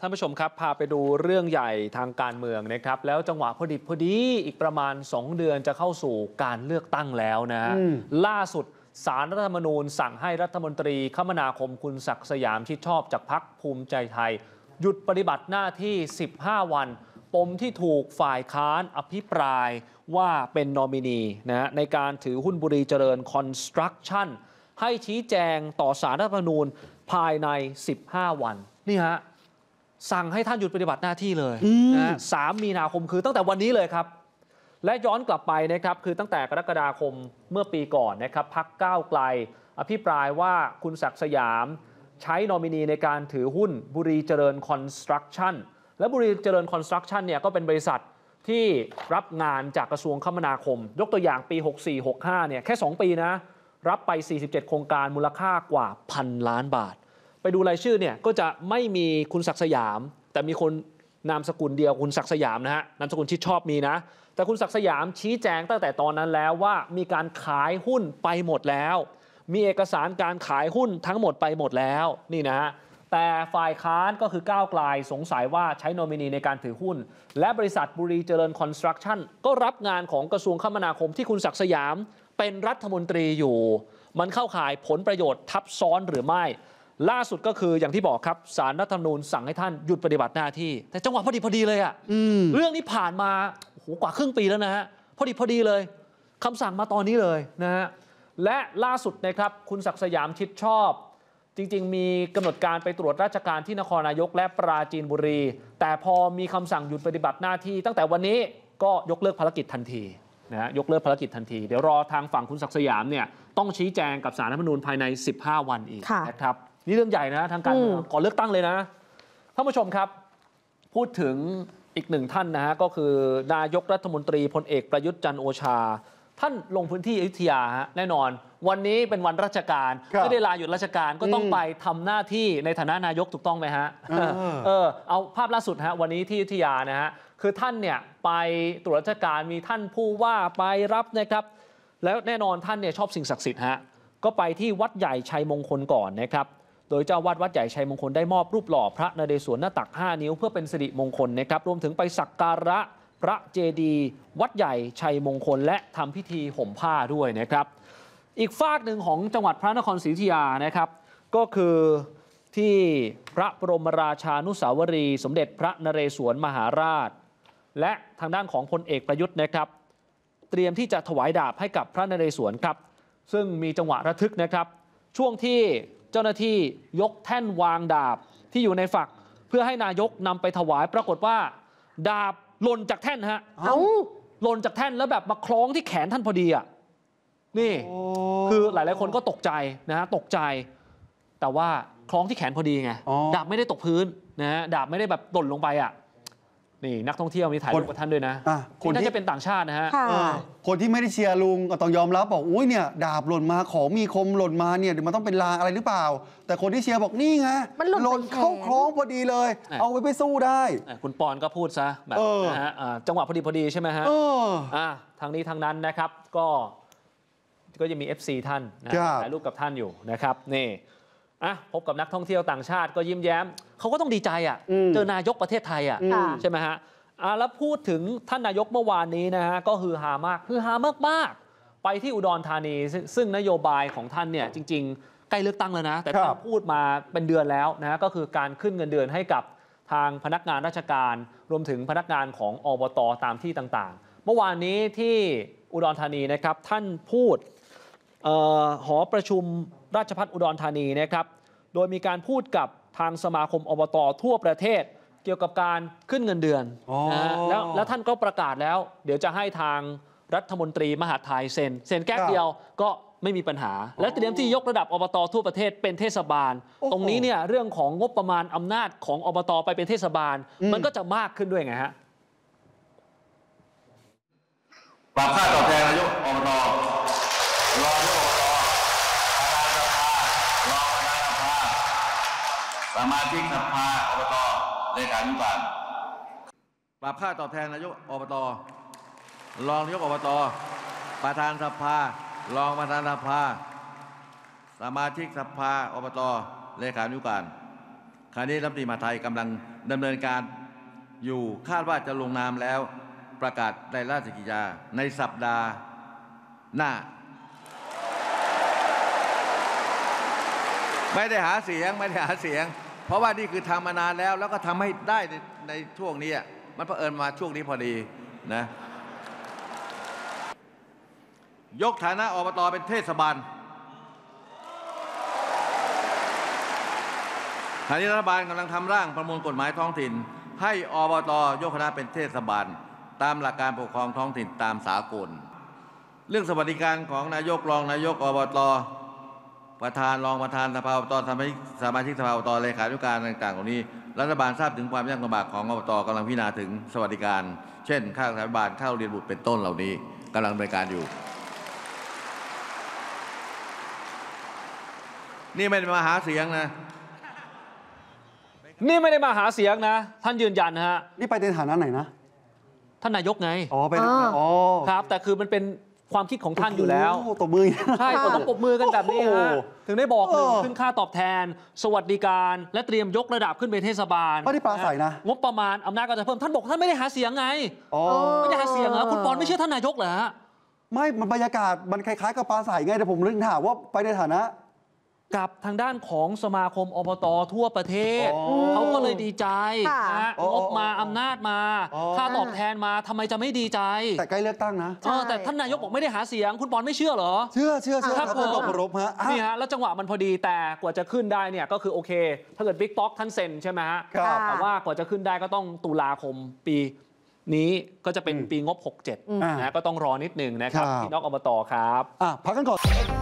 ท่านผู้ชมครับ พาไปดูเรื่องใหญ่ทางการเมืองนะครับ แล้วจังหวะพอดิบพอดี อีกประมาณ 2 เดือนจะเข้าสู่การเลือกตั้งแล้วนะล่าสุด สารรัฐธรรมนูญ สั่งให้รัฐมนตรี คมนาคมคุณศักดิ์สยามชิดชอบจากพักภูมิใจไทย หยุดปฏิบัติหน้าที่ 15 วัน ปมที่ถูกฝ่ายค้านอภิปรายว่าเป็นนอมินีนะในการถือหุ้นบุรีเจริญคอนสตรักชั่นให้ชี้แจงต่อสารรัฐธรรมนูญภายใน 15 วันนี่ฮะสั่งให้ท่านหยุดปฏิบัติหน้าที่เลยนะสามมีนาคมคือตั้งแต่วันนี้เลยครับ และย้อนกลับไปนะครับ คือตั้งแต่กรกฎาคมเมื่อปีก่อนนะครับพักก้าวไกล อภิปรายว่าคุณศักดิ์สยาม ใช้นอมินีในการถือหุ้น บุรีเจริญคอนสตรักชั่นและบุรีเจริญคอนสตรักชั่นเนี่ยก็เป็นบริษัทที่รับงานจากกระทรวงคมนาคม ยกตัวอย่างปี 64-65 เนี่ยแค่ 2 ปีนะรับไป 47 โครงการมูลค่ากว่าพันล้านบาทไปดูรายชื่อเนี่ยก็จะไม่มีคุณศักสยาม แต่มีคนนามสกุลเดียวคุณศักสยามนะฮะนาม สกุลชิดชอบมีนะ แต่คุณศักสยามชี้แจงตั้งแต่ตอนนั้นแล้วว่า มีการขายหุ้นไปหมดแล้ว มีเอกสารการขายหุ้นทั้งหมดไปหมดแล้วนี่นะฮะแต่ฝ่ายค้านก็คือก้าวไกลสงสัยว่าใช้โนมินีในการถือหุ้น และบริษัทบุรีเจริญคอนสตรักชั่นก็รับงานของกระทรวงคมนาคมที่คุณศักสยาม เป็นรัฐมนตรีอยู่ มันเข้าข่ายผลประโยชน์ทับซ้อนหรือไม่ล่าสุดก็คืออย่างที่บอกครับสารรัฐธรรมนูญสั่งให้ท่านหยุดปฏิบัติหน้าที่ แต่จังหวะพอดีพอดีเลยอะ่ะเรื่องนี้ผ่านมาโหกว่าครึ่งปีแล้วนะฮะ พอดีพอดีเลย คำสั่งมาตอนนี้เลยนะฮะและล่าสุดนะครับคุณศักดิ์สยามชิดชอบ จริงๆ มีกำหนดการไปตรวจราชการที่นครนายกและปราจีนบุรี แต่พอมีคำสั่งหยุดปฏิบัติหน้าที่ ตั้งแต่วันนี้ก็ยกเลิกภารกิจทันทีนะฮะยกเลิกภารกิจทันที เดี๋ยวรอทางฝั่งคุณศักดิ์สยามเนี่ยต้องชี้แจงกับสารรัฐมนูญภายใน 15 วันอีกนะครับนี่เรื่องใหญ่นะทางการก่อนเลือกตั้งเลยนะท่านผู้ชมครับพูดถึงอีกหนึ่งท่านนะฮะก็คือนายกรัฐมนตรีพลเอกประยุทธ์จันโอชา ท่านลงพื้นที่อยุธยาฮะแน่นอน วันนี้เป็นวันราชการไม่ได้ลาหยุดราชการก็ต้องไปทำหน้าที่ในฐานะนายกถูกต้องไหมฮะเออเอาภาพล่าสุดฮะวันนี้ที่อยุธยานะฮะคือท่านเนี่ยไปตรวจราชการมีท่านผู้ว่าไปรับนะครับ แล้วแน่นอนท่านเนี่ยชอบสิ่งศักดิ์สิทธิ์ฮะก็ไปที่วัดใหญ่ชัยมงคลก่อนนะครับโดยเจ้าวาดวัดใหญ่ ชัยมงคลได้มอบรูปหล่อ พระนเรศวรหน้าตัก 5 นิ้วเพื่อเป็นสิริมงคลนะครับ รวมถึงไปสักการะพระเจดีย์วัดใหญ่ ชัยมงคลและทำพิธีห่มผ้าด้วยนะครับ อีกฝากหนึ่งของจังหวัดพระนครศรีอยุธยานะครับ ก็คือที่พระบรมราชานุสาวรี สมเด็จพระนเรศวรมหาราช และทางด้านของพลเอกประยุทธ์นะครับ เตรียมที่จะถวายดาบให้กับพระนเรศวรครับ ซึ่งมีจังหวะระทึกนะครับ ช่วงที่เจ้าหน้าที่ยกแท่นวางดาบที่อยู่ในฝักเพื่อให้นายกนำไปถวายปรากฏว่า ดาบหล่นจากแท่นฮะเอาหล่นจากแท่นแล้วแบบมาคล้องที่แขนท่านพอดีอ่ะนี่คือหลายหลายคนก็ตกใจนะฮะตกใจ แต่ว่าคล้องที่แขนพอดีไง ดาบ ไม่ได้ตกพื้นนะฮะดาบไม่ได้แบบหล่นลงไปอ่ะนี่นักท่องเที่ยวมีถ่ายรูปกับท่านด้วยนะะคนที่จะเป็นต่างชาตินะฮะคะคนที่ไม่ได้เชียร์ลุงก็ต้องยอมรับบอกอุ้ยเนี่ยดาบหล่นมาของมีคมหล่นมาเนี่ยเดี๋ยวมันต้องเป็นลาอะไรหรือเปล่า แต่คนที่เชียร์บอกนี่ไงมันหล่นเข้าคล้องพอดีเลย เอาไป ไปสู้ได้คุณปอนก็พูดซะแบบนะฮะจังหวะพอดีพอดีใช่ไหมฮะทางนี้ทางนั้นนะครับก็ ก็ยังมี FC ท่านนะถ่ายรูปกับท่านอยู่นะครับ นี่อ่ะพบกับนักท่องเที่ยวต่างชาติก็ยิ้มแย้มเขาก็ต้องดีใจอ่ะเจอนายกประเทศไทยอ่ะใช่ไหมฮะแล้วพูดถึงท่านนายกเมื่อวานนี้นะฮะก็คือหามากคือหามากๆไปที่อุดรธานีซึ่งนโยบายของท่านเนี่ยจริงๆ ใกล้เลือกตั้งแล้วนะแต่ท่านพูดมาเป็นเดือนแล้วนะก็คือการขึ้นเงินเดือนให้กับทางพนักงานราชการรวมถึงพนักงานของอบตตามที่ต่าง ๆ เมื่อวานนี้ที่อุดรธานีนะครับท่านพูดหอประชุมราชพัฒอุดรธานีนะครับโดยมีการพูดกับทางสมาคมอบตทั่วประเทศเกี่ยวกับการขึ้นเงินเดือนนะแล้วแล้วท่านก็ประกาศแล้ว เดี๋ยวจะให้ทางรัฐมนตรีมหาไทยเซ็น เซ็นแก้กเดียวก็ไม่มีปัญหา และเตรียมที่ยกระดับอบตทั่วประเทศเป็นเทศบาล ตรงนี้เนี่ยเรื่องของงบประมาณอำนาจของอบตไปเป็นเทศบาลมมันก็จะมากขึ้นด้วย ไงฮะปรับค่าตอบแทนนายกมาชิกสภาอบต เลขาธิการปรับค่าตอบแทนนายกอบต รองนายกอบต ประธานสภา รองประธานสภา สมาชิกสภาอบต เลขาธิการคราวนี้รัฐมนตรีมหาไทยกำลังดำเนินการอยู่คาดว่าจะลงนามแล้วประกาศในราชกิจจาในสัปดาห์หน้า ไม่ได้หาเสียงไม่ได้หาเสียงเพราะว่านี่คือทำมานานแล้วแล้วก็ทำให้ได้ในในช่วงนี้มันเผอิญมาช่วงนี้พอดีนะยกฐานะอบตเป็นเทศบาลทางนรัฐบาลกำลังทำร่างประมวลกฎหมายท้องถิ่น ให้อบตยกคณะเป็นเทศบาล ตามหลักการปกครองท้องถิ่นตามสากลเรื่องสวัสดิการของนายกรองนายกอบตประธานรองประธานสภาอบตสมาชิกสมาชิกสภาอบตเลขาธิการต่างๆเหล่านี้ รัฐบาลทราบถึงความยากลำบากของอบตกำลังพิจารณาถึงสวัสดิการ เช่นค่าสถาบันค่าเรียนบุตรเป็นต้นเหล่านี้ กำลังดำเนินการอยู่ นี่ไม่ได้มาหาเสียงนะ นี่ไม่ได้มาหาเสียงนะ ท่านยืนยันฮะนี่ไปในฐานะไหนนะท่านนายกไงอ๋อไปอ๋อครับ แต่คือมันเป็นความคิดของท่านอยู่แล้วโตบมือใช่ต้องปบมือกันแบบนี้ฮะถึงได้บอกหนึ่งขึ้นค่าตอบแทน สวัสดิการ และเตรียมยกระดับขึ้นเป็นเทศบาลไม่ได้ปลาใสนะ งบประมาณ อำนาจก็จะเพิ่ม ท่านบอก ท่านไม่ได้หาเสียงไงอไม่ได้หาเสียงเหรอ คุณปอนไม่เชื่อท่านนายกเหรอฮะ ไม่มันบรรยากาศ มันคล้าย ๆกับปลาใสไงแต่ผมเึกถามว่าไปในฐานะกับทางด้านของสมาคมอบตทั่วประเทศเขาก็เลยดีใจนะงบมา อำนาจมาค่าตอบแทนมาทำไมจะไม่ดีใจ แต่ใกล้เลือกตั้งนะแต่ท่านนายกบอกไม่ได้หาเสียงคุณปอนไม่เชื่อเหรอ เชื่อเชื่อเชื่อครับท่านผมตอรบฮะนี่ฮะแล้วจังหวะมันพอดีแต่กว่าจะขึ้นได้เนี่ยก็คือโอเคถ้าเกิดบิ๊กป๊อกท่านเซ็นใช่ไหมฮะแต่ว่ากว่าจะขึ้นได้ก็ต้องตุลาคมปี นี้ก็จะเป็นปีงบ 67นะฮะก็ต้องรอนิดหนึงนะครับพี่น้องอบตครับพักกันก่อน